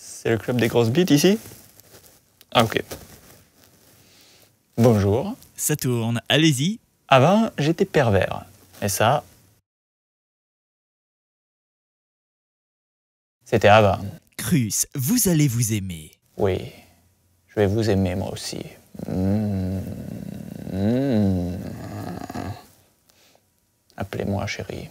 C'est le club des grosses bites ici ok. Bonjour. Ça tourne, allez-y. Avant, j'étais pervers. Et ça... C'était avant. Cruz, vous allez vous aimer. Oui, je vais vous aimer moi aussi. Mmh. Appelez-moi chérie.